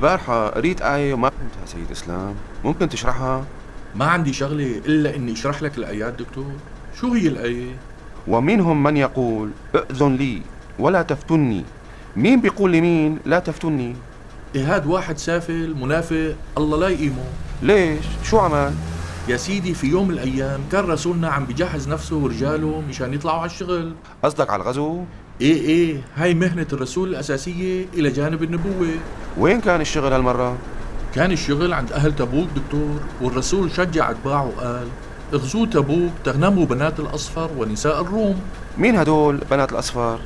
البارحة قريت آية وما فهمتها سيد إسلام ممكن تشرحها؟ ما عندي شغلة إلا إني أشرح لك الآيات دكتور شو هي الآية؟ ومنهم من يقول أذن لي ولا تفتني مين بيقول لمين لا تفتني؟ إيه هاد واحد سافل منافق الله لا يقيمه ليش؟ شو عمل؟ يا سيدي في يوم من الأيام كان رسولنا عم بجهز نفسه ورجاله مشان يطلعوا على الشغل قصدك على الغزو؟ ايه ايه هاي مهنة الرسول الأساسية إلى جانب النبوة وين كان الشغل هالمرة؟ كان الشغل عند أهل تبوك دكتور والرسول شجع أتباعه وقال اغزوا تبوك تغنموا بنات الأصفر ونساء الروم مين هدول بنات الأصفر؟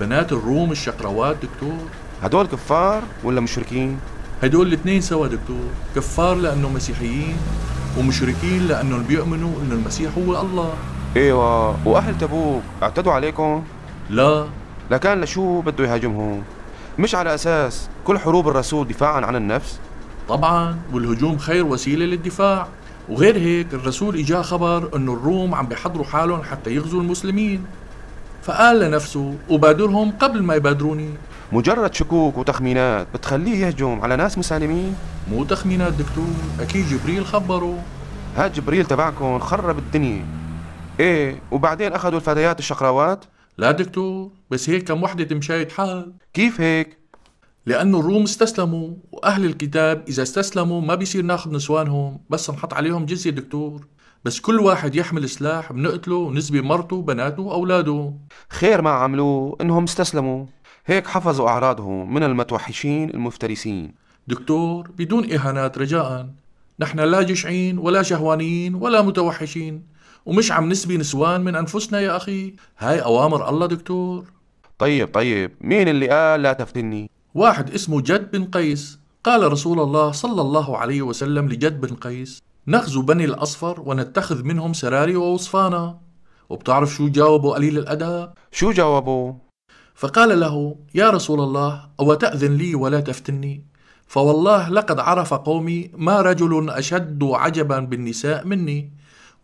بنات الروم الشقروات دكتور هدول كفار ولا مشركين؟ هدول الاثنين سوا دكتور كفار لأنه مسيحيين ومشركين لأنهم بيؤمنوا أن المسيح هو الله ايوه واهل تبوك اعتدوا عليكم لا لكان لشو بده يهاجمهم مش على أساس كل حروب الرسول دفاعا عن النفس طبعا والهجوم خير وسيلة للدفاع وغير هيك الرسول إجاه خبر أنه الروم عم بيحضروا حالهم حتى يغزوا المسلمين فقال لنفسه أبادرهم قبل ما يبادروني مجرد شكوك وتخمينات بتخليه يهجم على ناس مسالمين مو تخمينات دكتور أكيد جبريل خبره هاد جبريل تبعكم خرب الدنيا ايه وبعدين اخذوا الفتيات الشقراوات لا دكتور بس هيك كم وحدة مشايت حال كيف هيك؟ لأنه الروم استسلموا وأهل الكتاب إذا استسلموا ما بيصير ناخذ نسوانهم بس نحط عليهم جزية دكتور بس كل واحد يحمل سلاح بنقتله ونسبي مرته بناته وأولاده خير ما عملوه إنهم استسلموا هيك حفظوا أعراضهم من المتوحشين المفترسين دكتور بدون إهانات رجاء نحن لا جشعين ولا شهوانيين ولا متوحشين ومش عم نسبي نسوان من أنفسنا يا أخي هاي أوامر الله دكتور طيب طيب مين اللي قال لا تفتني؟ واحد اسمه جد بن قيس قال رسول الله صلى الله عليه وسلم لجد بن قيس نغزو بني الأصفر ونتخذ منهم سراري ووصفانا وبتعرف شو جاوبه قليل الأدب؟ شو جاوبه؟ فقال له يا رسول الله أو تأذن لي ولا تفتني فوالله لقد عرف قومي ما رجل أشد عجبا بالنساء مني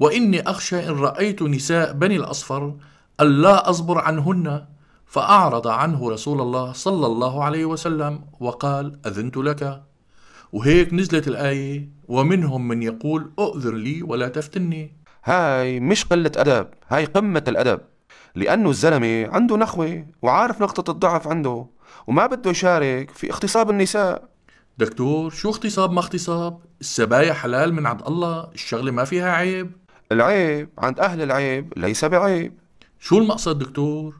وإني أخشى إن رأيت نساء بني الأصفر ألا أصبر عنهن فأعرض عنه رسول الله صلى الله عليه وسلم وقال أذنت لك وهيك نزلت الآية ومنهم من يقول أؤذر لي ولا تفتني هاي مش قلة أدب هاي قمة الأدب لأنه الزلمة عنده نخوة وعارف نقطة الضعف عنده وما بده يشارك في اغتصاب النساء دكتور شو اغتصاب ما اغتصاب السبايا حلال من عند الله الشغلة ما فيها عيب العيب عند أهل العيب ليس بعيب شو المقصد دكتور؟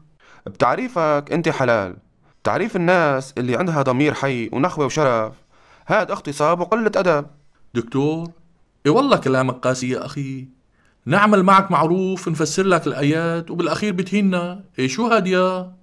بتعريفك أنت حلال تعريف الناس اللي عندها ضمير حي ونخوة وشرف هاد اغتصاب وقلة أدب دكتور اي والله كلامك قاسي يا أخي نعمل معك معروف نفسر لك الآيات وبالأخير بتهينا اي شو هاد يا